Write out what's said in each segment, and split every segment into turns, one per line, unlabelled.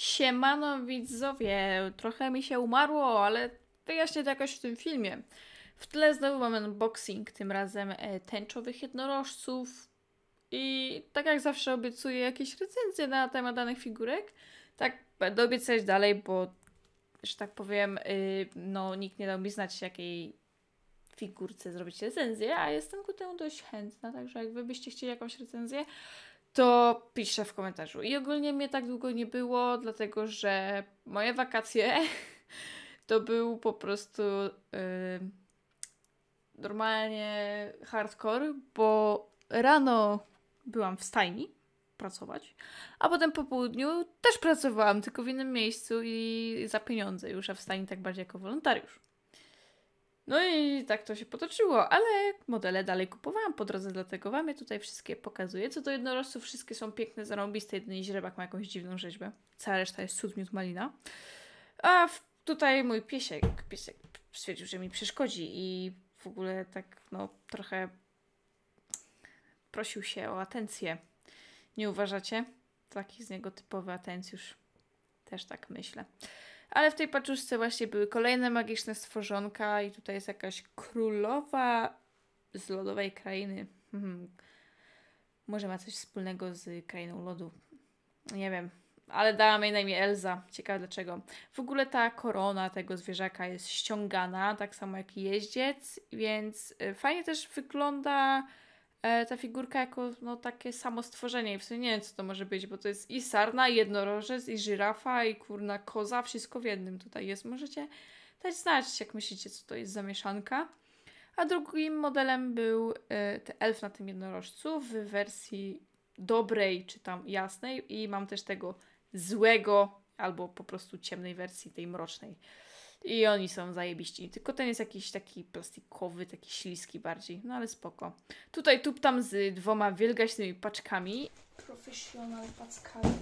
Siemano widzowie, trochę mi się umarło, ale wyjaśnię to jakoś w tym filmie. W tle znowu mamy unboxing, tym razem e, tęczowych jednorożców. I tak jak zawsze obiecuję jakieś recenzje na temat danych figurek, tak będę obiecać dalej, bo że tak powiem, y, no nikt nie dał mi znać jakiej figurce zrobić recenzję, a jestem ku temu dość chętna, także jak wy byście chcieli jakąś recenzję, to piszę w komentarzu. I ogólnie mnie tak długo nie było, dlatego że moje wakacje to był po prostu yy, normalnie hardcore, bo rano byłam w stajni pracować, a potem po południu też pracowałam, tylko w innym miejscu i za pieniądze już, a w stajni tak bardziej jako wolontariusz. No i tak to się potoczyło, ale modele dalej kupowałam po drodze, dlatego Wam je tutaj wszystkie pokazuję. Co do jednorożców, wszystkie są piękne, zarąbiste, jedyny źrebak ma jakąś dziwną rzeźbę. Cała reszta jest cudniut malina. A w, tutaj mój piesiek, piesiek stwierdził, że mi przeszkodzi i w ogóle tak no trochę prosił się o atencję. Nie uważacie? Taki z niego typowy atencjusz. Też tak myślę. Ale w tej paczuszce właśnie były kolejne magiczne stworzonka i tutaj jest jakaś królowa z lodowej krainy. Hmm. Może ma coś wspólnego z krainą lodu. Nie wiem. Ale dałam jej na imię Elza. Ciekawe dlaczego. W ogóle ta korona tego zwierzaka jest ściągana, tak samo jak jeździec, więc y, fajnie też wygląda E, ta figurka jako no, takie samo stworzenie. I w sumie nie wiem, co to może być, bo to jest i sarna, i jednorożec, i żyrafa, i kurna koza, wszystko w jednym tutaj jest. Możecie dać znać, jak myślicie, co to jest za mieszanka. A drugim modelem był e, ten elf na tym jednorożcu w wersji dobrej czy tam jasnej i mam też tego złego albo po prostu ciemnej wersji tej mrocznej. I oni są zajebiści. Tylko ten jest jakiś taki plastikowy, taki śliski bardziej. No ale spoko. Tutaj tup tam z dwoma wielgaśnymi paczkami. Profesjonal paczkami.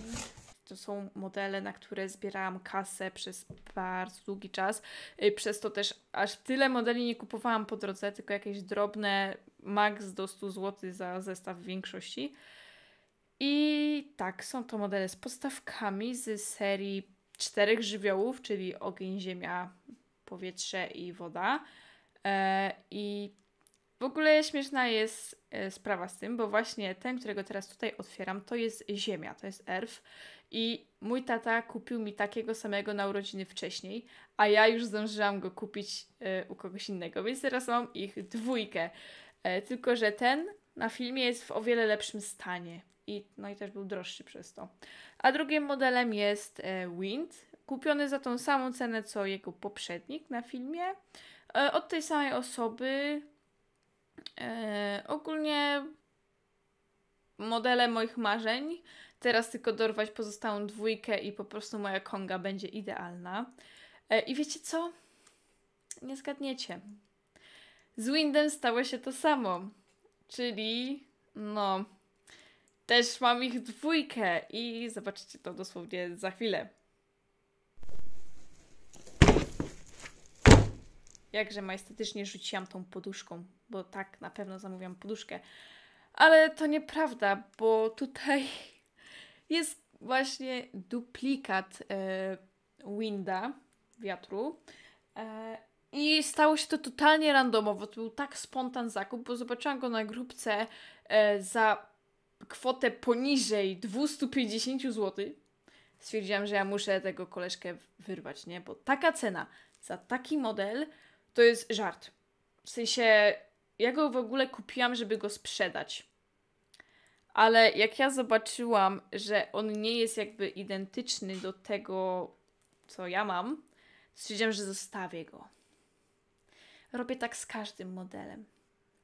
To są modele, na które zbierałam kasę przez bardzo długi czas. Y, przez to też aż tyle modeli nie kupowałam po drodze, tylko jakieś drobne, max do 100 zł za zestaw w większości. I tak, są to modele z podstawkami z serii czterech żywiołów, czyli ogień, ziemia, powietrze i woda. E, I w ogóle śmieszna jest e, sprawa z tym, bo właśnie ten, którego teraz tutaj otwieram, to jest ziemia, to jest erf. I mój tata kupił mi takiego samego na urodziny wcześniej, a ja już zdążyłam go kupić e, u kogoś innego, więc teraz mam ich dwójkę. Tylko, że ten na filmie jest w o wiele lepszym stanie i, no i też był droższy przez to. A drugim modelem jest e, Wind, kupiony za tą samą cenę co jego poprzednik na filmie, e, od tej samej osoby. E, ogólnie modele moich marzeń. Teraz tylko dorwać pozostałą dwójkę i po prostu moja konga będzie idealna. I wiecie co? Nie zgadniecie. Z Windem stało się to samo. Czyli, no, też mam ich dwójkę i zobaczycie to dosłownie za chwilę. Jakże majestatycznie rzuciłam tą poduszką, bo tak na pewno zamówiłam poduszkę. Ale to nieprawda, bo tutaj jest właśnie duplikat e, winda, wiatru. E, I stało się to totalnie randomowo. To był tak spontan zakup, bo zobaczyłam go na grupce e, za kwotę poniżej 250 zł, stwierdziłam, że ja muszę tego koleżkę wyrwać, nie? Bo taka cena za taki model to jest żart. W sensie, ja go w ogóle kupiłam, żeby go sprzedać. Ale jak ja zobaczyłam, że on nie jest jakby identyczny do tego, co ja mam, stwierdziłam, że zostawię go. Robię tak z każdym modelem.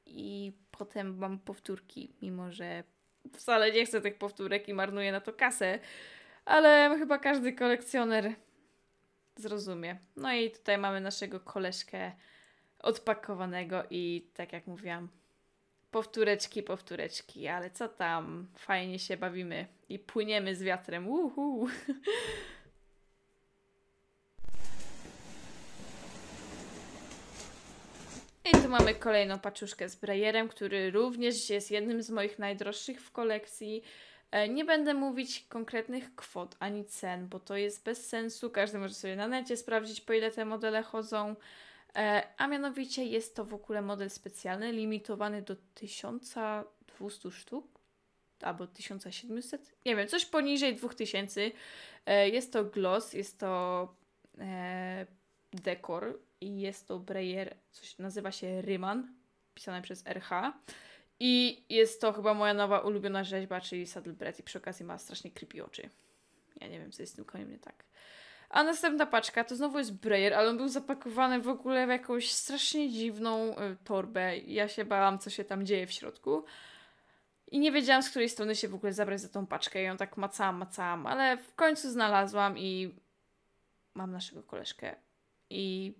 I potem mam powtórki, mimo że wcale nie chcę tych powtórek i marnuję na to kasę, ale chyba każdy kolekcjoner zrozumie. No i tutaj mamy naszego koleżkę odpakowanego i tak jak mówiłam, powtóreczki, powtóreczki, ale co tam, fajnie się bawimy i płyniemy z wiatrem. Uhu. I tu mamy kolejną paczuszkę z Breyerem, który również jest jednym z moich najdroższych w kolekcji. E, nie będę mówić konkretnych kwot ani cen, bo to jest bez sensu. Każdy może sobie na necie sprawdzić, po ile te modele chodzą. E, a mianowicie jest to w ogóle model specjalny, limitowany do 1200 sztuk albo 1700. Nie wiem, coś poniżej 2000. E, jest to gloss, jest to dekor i jest to Breyer, coś nazywa się Ryman, pisane przez RH. I jest to chyba moja nowa ulubiona rzeźba, czyli Saddlebred i przy okazji ma strasznie creepy oczy. Ja nie wiem, co jest z tym koniem nie tak. A następna paczka to znowu jest Breyer, ale on był zapakowany w ogóle w jakąś strasznie dziwną e, torbę. Ja się bałam, co się tam dzieje w środku. I nie wiedziałam, z której strony się w ogóle zabrać za tą paczkę. I ją tak macałam, macałam, ale w końcu znalazłam i mam naszego koleżkę. I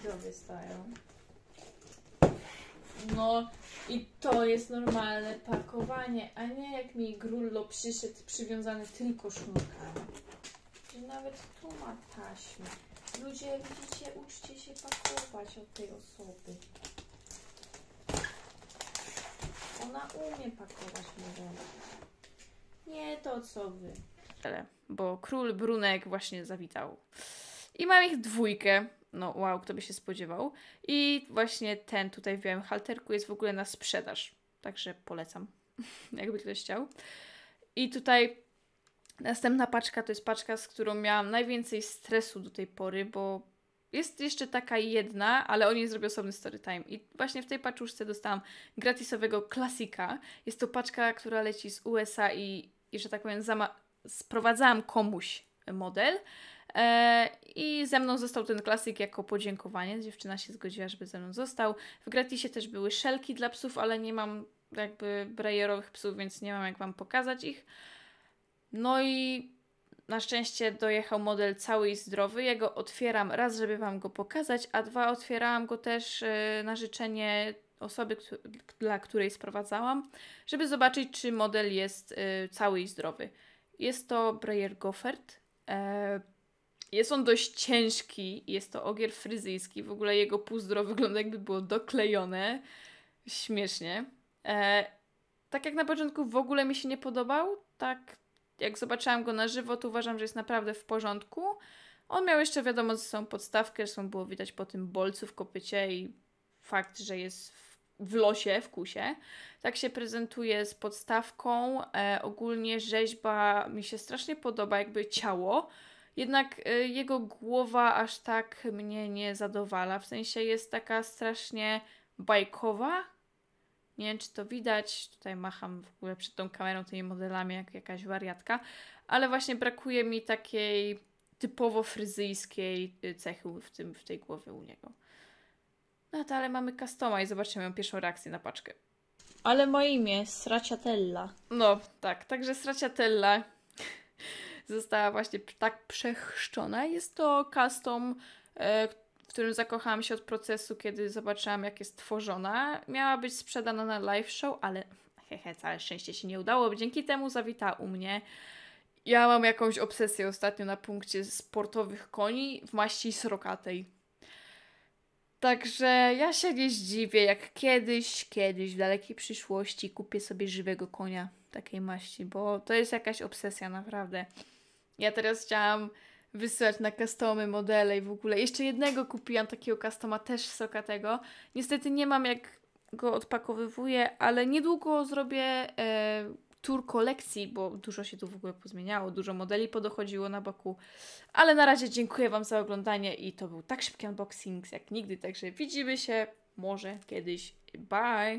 zdrowie stają. No i to jest normalne pakowanie, a nie jak mi grullo przyszedł przywiązany tylko sznurkami. Że nawet tu ma taśmę. Ludzie, widzicie, uczcie się pakować od tej osoby. Ona umie pakować modele. Nie to, co wy. Ale Bo król Brunek właśnie zawitał. I mam ich dwójkę no wow, kto by się spodziewał. I właśnie ten tutaj w białym halterku jest w ogóle na sprzedaż. Także polecam, jakby ktoś chciał. I tutaj następna paczka to jest paczka, z którą miałam najwięcej stresu do tej pory, bo jest jeszcze taka jedna, ale o niej zrobię osobny time I właśnie w tej paczuszce dostałam gratisowego klasika. Jest to paczka, która leci z USA i, i że tak powiem, sprowadzałam komuś model. E, I ze mną został ten klasyk jako podziękowanie. Dziewczyna się zgodziła, żeby ze mną został. W gratisie też były szelki dla psów, ale nie mam jakby brajerowych psów, więc nie mam jak Wam pokazać ich. No i na szczęście dojechał model cały i zdrowy. Jego ja otwieram raz, żeby Wam go pokazać, a dwa otwierałam go też e, na życzenie osoby, dla której sprowadzałam, żeby zobaczyć, czy model jest e, cały i zdrowy. Jest to Breyer Goffert. Jest on dość ciężki, jest to ogier fryzyjski, w ogóle jego puzdro wygląda jakby było doklejone. Śmiesznie. E, tak jak na początku w ogóle mi się nie podobał, tak jak zobaczyłam go na żywo, to uważam, że jest naprawdę w porządku. On miał jeszcze wiadomo ze sobą podstawkę, zresztą było widać po tym bolcu w kopycie i fakt, że jest w, w losie, w kusie. Tak się prezentuje z podstawką. E, ogólnie rzeźba mi się strasznie podoba, jakby ciało. Jednak e, jego głowa aż tak mnie nie zadowala. W sensie jest taka strasznie bajkowa. Nie wiem, czy to widać. Tutaj macham w ogóle przed tą kamerą, tymi modelami, jak jakaś wariatka. Ale właśnie brakuje mi takiej typowo fryzyjskiej e, cechy w, tym, w tej głowie u niego. No to ale mamy customa i zobaczymy moją pierwszą reakcję na paczkę. Ale moje imię, Straciatella. No, tak, także Straciatella została właśnie tak przechrzczona. Jest to custom, e, w którym zakochałam się od procesu, kiedy zobaczyłam, jak jest tworzona. Miała być sprzedana na live show, ale hehe, całe szczęście się nie udało. Dzięki temu zawita u mnie. Ja mam jakąś obsesję ostatnio na punkcie sportowych koni w maści srokatej. Także ja się nie zdziwię, jak kiedyś, kiedyś w dalekiej przyszłości kupię sobie żywego konia takiej maści, bo to jest jakaś obsesja, naprawdę. Ja teraz chciałam wysyłać na customy modele i w ogóle. Jeszcze jednego kupiłam, takiego customa też sokatego. Niestety nie mam jak go odpakowywuję, ale niedługo zrobię e, tour kolekcji, bo dużo się tu w ogóle pozmieniało, dużo modeli podochodziło na boku. Ale na razie dziękuję Wam za oglądanie i to był tak szybki unboxing jak nigdy, także widzimy się może kiedyś. Bye!